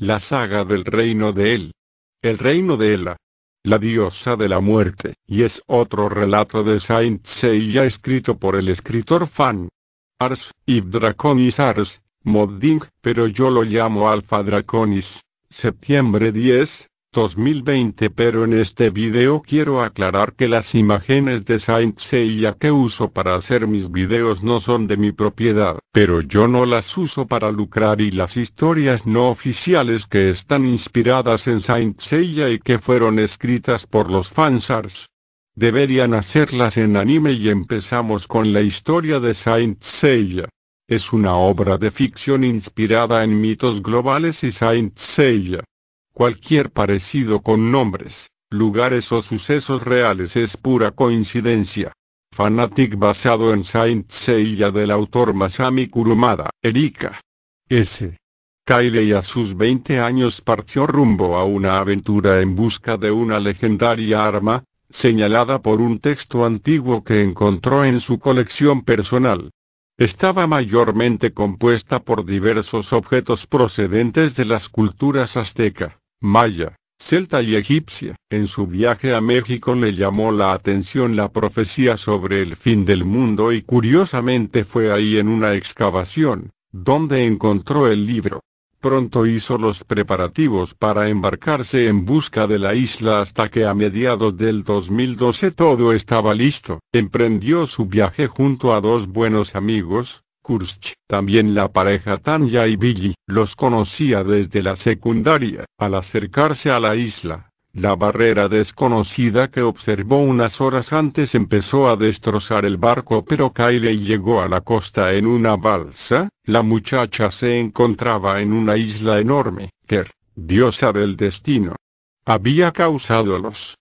La saga del reino de él. El reino de Ela. La diosa de la muerte. Y es otro relato de Saint Seiya escrito por el escritor Fan. Ars, Draconis Ars, Modding, pero yo lo llamo Alpha Draconis. Septiembre 10, 2020 pero en este video quiero aclarar que las imágenes de Saint Seiya que uso para hacer mis videos no son de mi propiedad, pero yo no las uso para lucrar y las historias no oficiales que están inspiradas en Saint Seiya y que fueron escritas por los fansars. Deberían hacerlas en anime y empezamos con la historia de Saint Seiya. Es una obra de ficción inspirada en mitos globales y Saint Seiya Cualquier parecido con nombres, lugares o sucesos reales es pura coincidencia. Fanatic basado en Saint Seiya del autor Masami Kurumada, Erika. S. y a sus 20 años partió rumbo a una aventura en busca de una legendaria arma, señalada por un texto antiguo que encontró en su colección personal. Estaba mayormente compuesta por diversos objetos procedentes de las culturas azteca, maya, celta y egipcia. En su viaje a México le llamó la atención la profecía sobre el fin del mundo y curiosamente fue ahí en una excavación, donde encontró el libro. Pronto hizo los preparativos para embarcarse en busca de la isla hasta que a mediados del 2012 todo estaba listo. Emprendió su viaje junto a dos buenos amigos, Kursk. También la pareja Tanya y Billy los conocía desde la secundaria. Al acercarse a la isla, la barrera desconocida que observó unas horas antes empezó a destrozar el barco pero Kylie llegó a la costa en una balsa, la muchacha se encontraba en una isla enorme, Ker, diosa del destino. Había causado los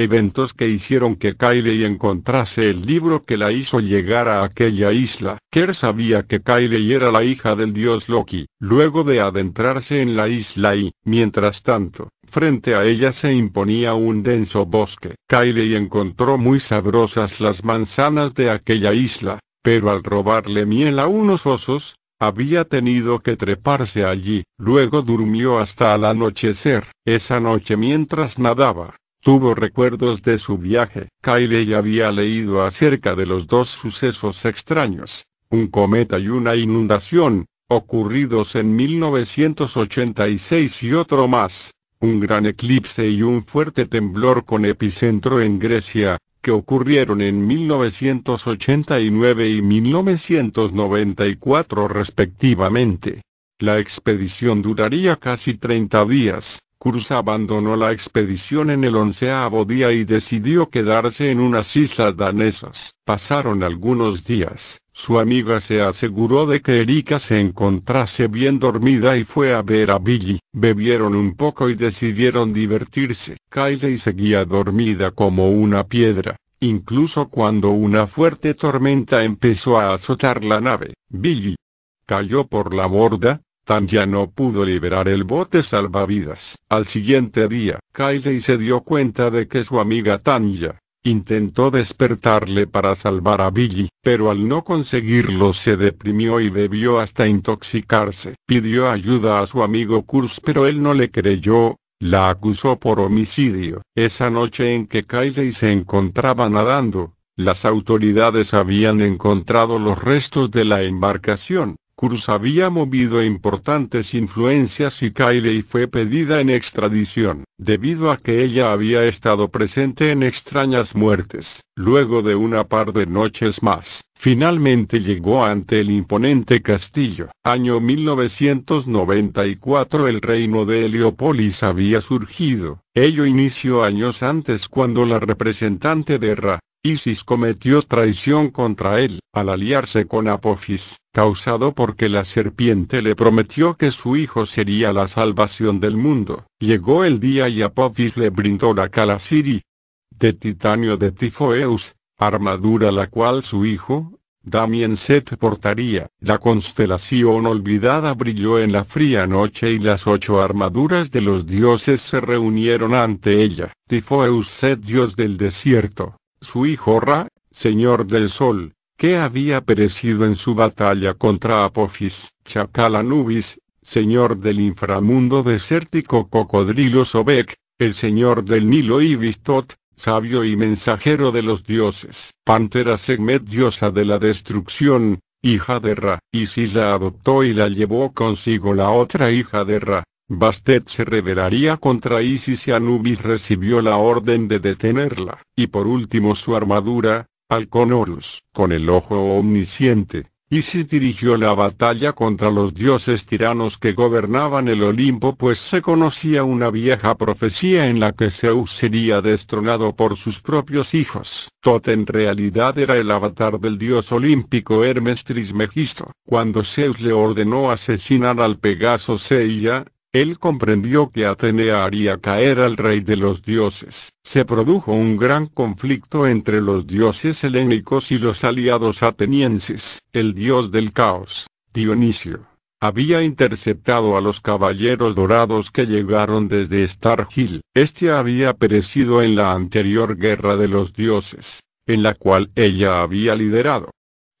eventos que hicieron que Kylie encontrase el libro que la hizo llegar a aquella isla. Kerr sabía que Kylie era la hija del dios Loki, luego de adentrarse en la isla y, mientras tanto, frente a ella se imponía un denso bosque. Kylie encontró muy sabrosas las manzanas de aquella isla, pero al robarle miel a unos osos, había tenido que treparse allí. Luego durmió hasta al anochecer. Esa noche mientras nadaba, Tuvo recuerdos de su viaje. Kyle había leído acerca de los dos sucesos extraños, un cometa y una inundación, ocurridos en 1986 y otro más, un gran eclipse y un fuerte temblor con epicentro en Grecia, que ocurrieron en 1989 y 1994 respectivamente. La expedición duraría casi 30 días. Cruz abandonó la expedición en el onceavo día y decidió quedarse en unas islas danesas. Pasaron algunos días, su amiga se aseguró de que Erika se encontrase bien dormida y fue a ver a Billy. Bebieron un poco y decidieron divertirse. Kylie seguía dormida como una piedra. Incluso cuando una fuerte tormenta empezó a azotar la nave, Billy cayó por la borda, Tanya no pudo liberar el bote salvavidas. Al siguiente día, Kylie se dio cuenta de que su amiga Tanya intentó despertarle para salvar a Billy, pero al no conseguirlo se deprimió y bebió hasta intoxicarse. Pidió ayuda a su amigo Kurz pero él no le creyó, la acusó por homicidio. Esa noche en que Kylie se encontraba nadando, las autoridades habían encontrado los restos de la embarcación. Cruz había movido importantes influencias y Kylie fue pedida en extradición, debido a que ella había estado presente en extrañas muertes. Luego de una par de noches más, finalmente llegó ante el imponente castillo. Año 1994 el reino de Heliopolis había surgido. Ello inició años antes cuando la representante de Ra, Isis cometió traición contra él, al aliarse con Apophis, causado porque la serpiente le prometió que su hijo sería la salvación del mundo. Llegó el día y Apophis le brindó la calasiri, de titanio de Tifoeus, armadura la cual su hijo, Damien Set portaría. La constelación olvidada brilló en la fría noche y las ocho armaduras de los dioses se reunieron ante ella. Tifoeus Set dios del desierto su hijo Ra, señor del sol, que había perecido en su batalla contra Apophis, Chacal señor del inframundo desértico Cocodrilo Sobek, el señor del Nilo Ibistot, sabio y mensajero de los dioses. Pantera Segmet diosa de la destrucción, hija de Ra. si la adoptó y la llevó consigo la otra hija de Ra, Bastet se rebelaría contra Isis y Anubis recibió la orden de detenerla, y por último su armadura, Alconorus, Con el ojo omnisciente, Isis dirigió la batalla contra los dioses tiranos que gobernaban el Olimpo pues se conocía una vieja profecía en la que Zeus sería destronado por sus propios hijos. Tot en realidad era el avatar del dios olímpico Hermes Trismegisto. Cuando Zeus le ordenó asesinar al Pegaso Seiya, él comprendió que Atenea haría caer al rey de los dioses. Se produjo un gran conflicto entre los dioses helénicos y los aliados atenienses. El dios del caos, Dionisio, había interceptado a los caballeros dorados que llegaron desde Star Hill. Este había perecido en la anterior guerra de los dioses, en la cual ella había liderado.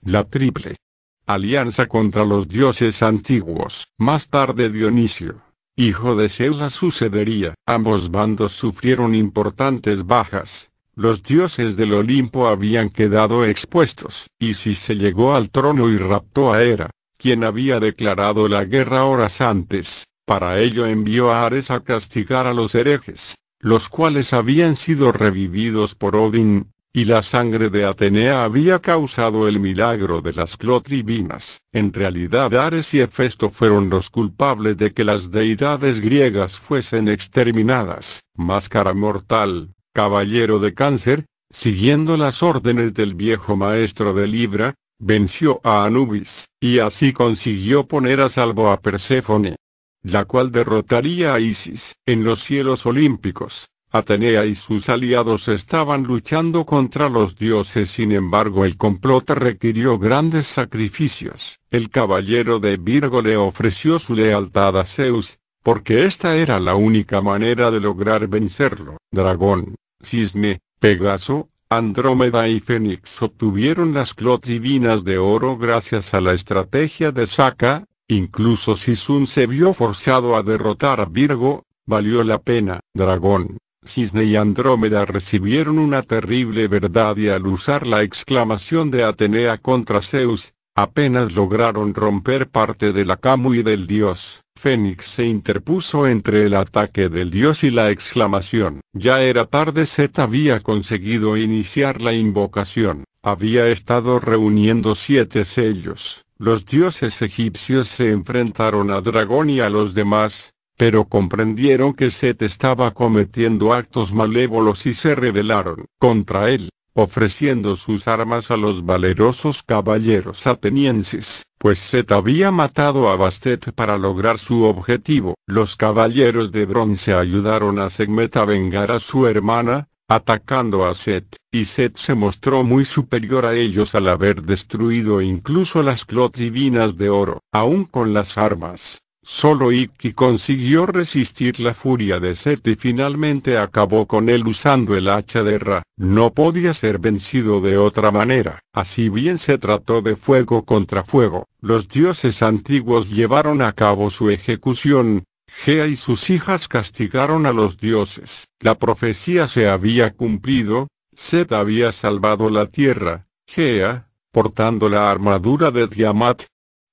La triple alianza contra los dioses antiguos. Más tarde Dionisio hijo de Zeus, sucedería. Ambos bandos sufrieron importantes bajas. Los dioses del Olimpo habían quedado expuestos. Y si se llegó al trono y raptó a Hera, quien había declarado la guerra horas antes, para ello envió a Ares a castigar a los herejes, los cuales habían sido revividos por Odín, y la sangre de Atenea había causado el milagro de las clotribinas. divinas. En realidad Ares y Hefesto fueron los culpables de que las deidades griegas fuesen exterminadas. Máscara mortal, caballero de cáncer, siguiendo las órdenes del viejo maestro de Libra, venció a Anubis, y así consiguió poner a salvo a Perséfone la cual derrotaría a Isis. En los cielos olímpicos, Atenea y sus aliados estaban luchando contra los dioses, sin embargo el complot requirió grandes sacrificios. El caballero de Virgo le ofreció su lealtad a Zeus, porque esta era la única manera de lograr vencerlo. Dragón, Cisne, Pegaso, Andrómeda y Fénix obtuvieron las clot divinas de oro gracias a la estrategia de Saka, incluso si Sun se vio forzado a derrotar a Virgo, valió la pena. Dragón, Cisne y Andrómeda recibieron una terrible verdad y al usar la exclamación de Atenea contra Zeus, apenas lograron romper parte de la camu y del dios. Fénix se interpuso entre el ataque del dios y la exclamación. Ya era tarde, Set había conseguido iniciar la invocación. Había estado reuniendo siete sellos. Los dioses egipcios se enfrentaron a Dragón y a los demás, pero comprendieron que Set estaba cometiendo actos malévolos y se rebelaron contra él, ofreciendo sus armas a los valerosos caballeros atenienses, pues Set había matado a Bastet para lograr su objetivo. Los caballeros de bronce ayudaron a Segmet a vengar a su hermana, atacando a Set, y Set se mostró muy superior a ellos al haber destruido incluso las clot divinas de oro. Aún con las armas, Solo Ikki consiguió resistir la furia de Set y finalmente acabó con él usando el hacha de Ra. No podía ser vencido de otra manera. Así bien se trató de fuego contra fuego, los dioses antiguos llevaron a cabo su ejecución. Gea y sus hijas castigaron a los dioses. La profecía se había cumplido, Set había salvado la tierra. Gea, portando la armadura de Diamat,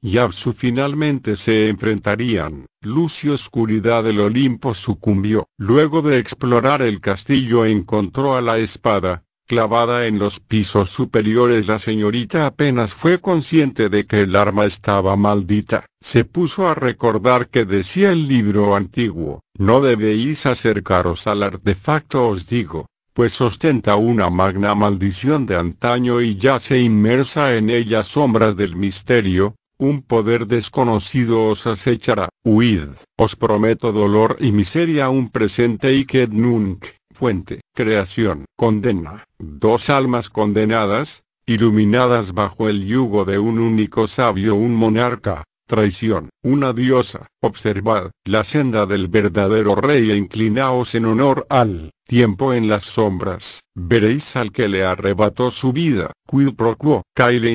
y finalmente se enfrentarían. luz y Oscuridad del Olimpo sucumbió. Luego de explorar el castillo encontró a la espada, clavada en los pisos superiores. La señorita apenas fue consciente de que el arma estaba maldita. Se puso a recordar que decía el libro antiguo, no debéis acercaros al artefacto os digo, pues ostenta una magna maldición de antaño y ya se inmersa en ella sombras del misterio, un poder desconocido os acechará. Huid, os prometo dolor y miseria un presente y que nunca, fuente, creación, condena, dos almas condenadas, iluminadas bajo el yugo de un único sabio un monarca, Traición. Una diosa. Observad, la senda del verdadero rey e inclinaos en honor al tiempo en las sombras. Veréis al que le arrebató su vida. Quid pro quo.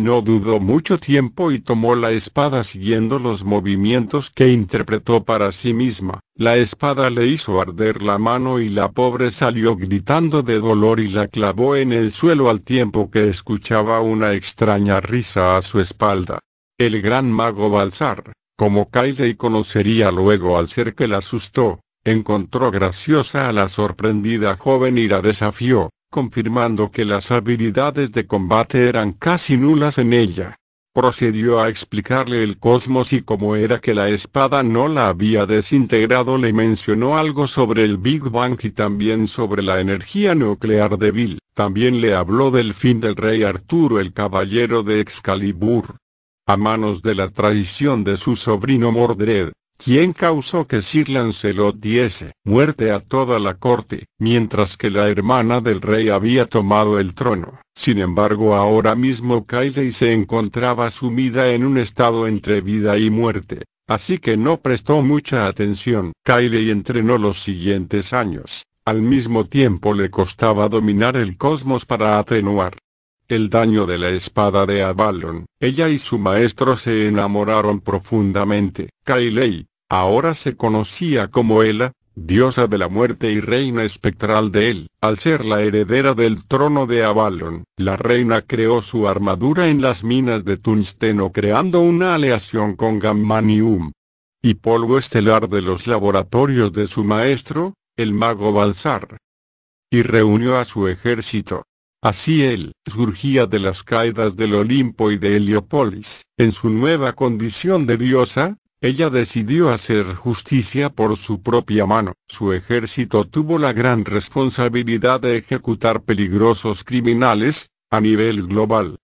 no dudó mucho tiempo y tomó la espada siguiendo los movimientos que interpretó para sí misma. La espada le hizo arder la mano y la pobre salió gritando de dolor y la clavó en el suelo al tiempo que escuchaba una extraña risa a su espalda. El gran mago Balsar, como y conocería luego al ser que la asustó, encontró graciosa a la sorprendida joven y la desafió, confirmando que las habilidades de combate eran casi nulas en ella. Procedió a explicarle el cosmos y cómo era que la espada no la había desintegrado. Le mencionó algo sobre el Big Bang y también sobre la energía nuclear débil. También le habló del fin del rey Arturo el caballero de Excalibur, a manos de la traición de su sobrino Mordred, quien causó que Sir Lancelot diese muerte a toda la corte, mientras que la hermana del rey había tomado el trono. Sin embargo ahora mismo Kylie se encontraba sumida en un estado entre vida y muerte, así que no prestó mucha atención. Kylie entrenó los siguientes años. Al mismo tiempo le costaba dominar el cosmos para atenuar el daño de la espada de Avalon, ella y su maestro se enamoraron profundamente. Kailei, ahora se conocía como Ela, diosa de la muerte y reina espectral de él. Al ser la heredera del trono de Avalon, la reina creó su armadura en las minas de Tunsteno creando una aleación con gammanium. Y polvo estelar de los laboratorios de su maestro, el mago Balsar. Y reunió a su ejército, Así él surgía de las caídas del Olimpo y de Heliopolis. En su nueva condición de diosa, ella decidió hacer justicia por su propia mano. Su ejército tuvo la gran responsabilidad de ejecutar peligrosos criminales, a nivel global.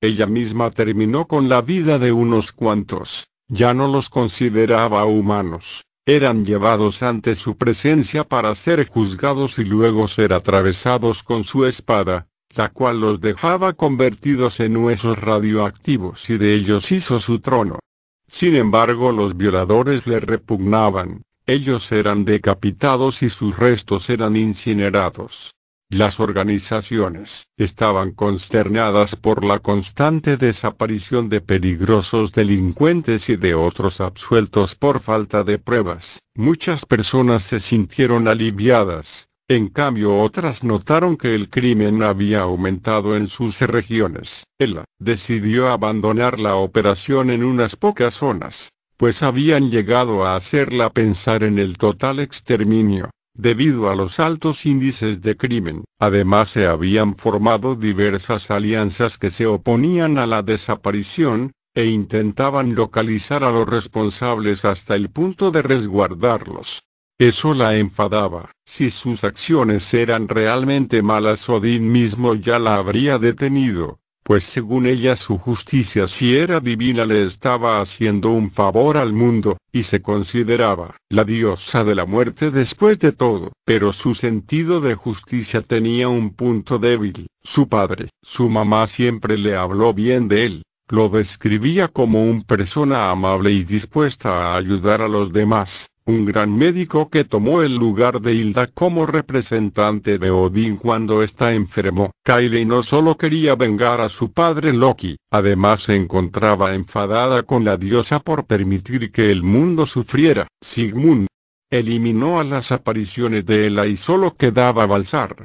Ella misma terminó con la vida de unos cuantos, ya no los consideraba humanos eran llevados ante su presencia para ser juzgados y luego ser atravesados con su espada, la cual los dejaba convertidos en huesos radioactivos y de ellos hizo su trono. Sin embargo los violadores le repugnaban, ellos eran decapitados y sus restos eran incinerados. Las organizaciones estaban consternadas por la constante desaparición de peligrosos delincuentes y de otros absueltos por falta de pruebas. Muchas personas se sintieron aliviadas, en cambio otras notaron que el crimen había aumentado en sus regiones. Ella decidió abandonar la operación en unas pocas zonas, pues habían llegado a hacerla pensar en el total exterminio. Debido a los altos índices de crimen, además se habían formado diversas alianzas que se oponían a la desaparición, e intentaban localizar a los responsables hasta el punto de resguardarlos. Eso la enfadaba. Si sus acciones eran realmente malas, Odín mismo ya la habría detenido pues según ella su justicia si era divina le estaba haciendo un favor al mundo, y se consideraba la diosa de la muerte después de todo. Pero su sentido de justicia tenía un punto débil. Su padre, su mamá siempre le habló bien de él, lo describía como un persona amable y dispuesta a ayudar a los demás un gran médico que tomó el lugar de Hilda como representante de Odín cuando está enfermó. Kylie no solo quería vengar a su padre Loki, además se encontraba enfadada con la diosa por permitir que el mundo sufriera. Sigmund eliminó a las apariciones de Ela y solo quedaba Balsar.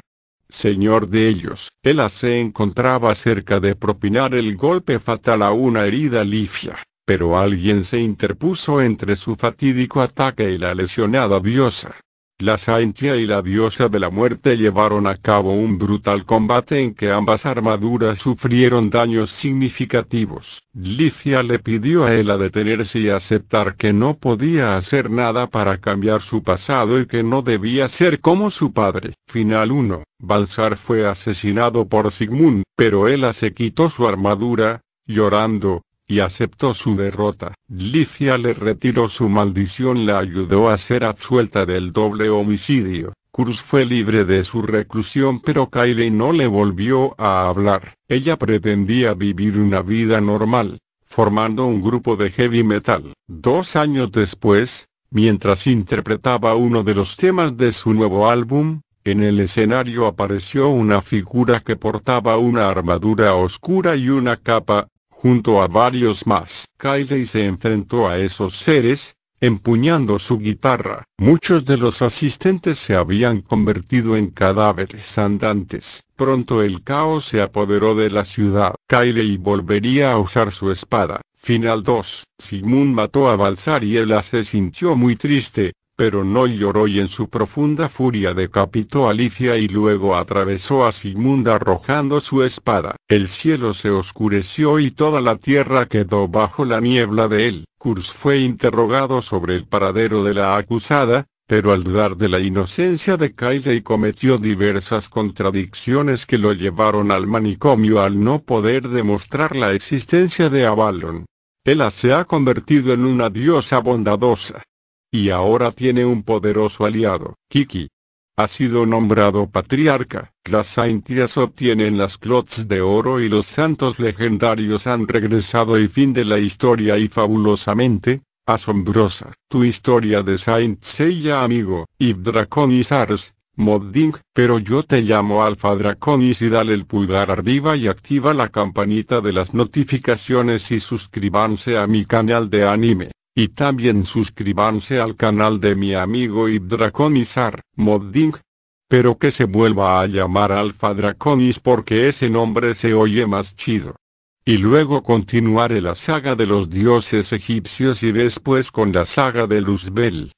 Señor de ellos, Ella se encontraba cerca de propinar el golpe fatal a una herida Lifia, pero alguien se interpuso entre su fatídico ataque y la lesionada diosa. La Saintia y la diosa de la muerte llevaron a cabo un brutal combate en que ambas armaduras sufrieron daños significativos. Licia le pidió a a detenerse y aceptar que no podía hacer nada para cambiar su pasado y que no debía ser como su padre. Final 1. Balsar fue asesinado por Sigmund, pero él se quitó su armadura, llorando, y aceptó su derrota. Licia le retiró su maldición, la ayudó a ser absuelta del doble homicidio. Cruz fue libre de su reclusión pero Kylie no le volvió a hablar. Ella pretendía vivir una vida normal, formando un grupo de heavy metal. Dos años después, mientras interpretaba uno de los temas de su nuevo álbum, en el escenario apareció una figura que portaba una armadura oscura y una capa, junto a varios más. Kiley se enfrentó a esos seres, empuñando su guitarra. Muchos de los asistentes se habían convertido en cadáveres andantes. Pronto el caos se apoderó de la ciudad. Kiley volvería a usar su espada. Final 2. Sigmund mató a Balsar y él se sintió muy triste, pero no lloró y en su profunda furia decapitó a Licia y luego atravesó a Sigmund arrojando su espada. El cielo se oscureció y toda la tierra quedó bajo la niebla de él. Kurs fue interrogado sobre el paradero de la acusada, pero al dudar de la inocencia de y cometió diversas contradicciones que lo llevaron al manicomio al no poder demostrar la existencia de Avalon. Ella se ha convertido en una diosa bondadosa, y ahora tiene un poderoso aliado, Kiki. Ha sido nombrado patriarca, las Saintias obtienen las clots de oro y los santos legendarios han regresado y fin de la historia y fabulosamente, asombrosa, tu historia de Saint Seiya amigo, y Modding, pero yo te llamo Alfa Draconis y dale el pulgar arriba y activa la campanita de las notificaciones y suscríbanse a mi canal de anime. Y también suscribanse al canal de mi amigo Ibdraconisar, Modding. Pero que se vuelva a llamar Alfa Draconis porque ese nombre se oye más chido. Y luego continuaré la saga de los dioses egipcios y después con la saga de Luzbel.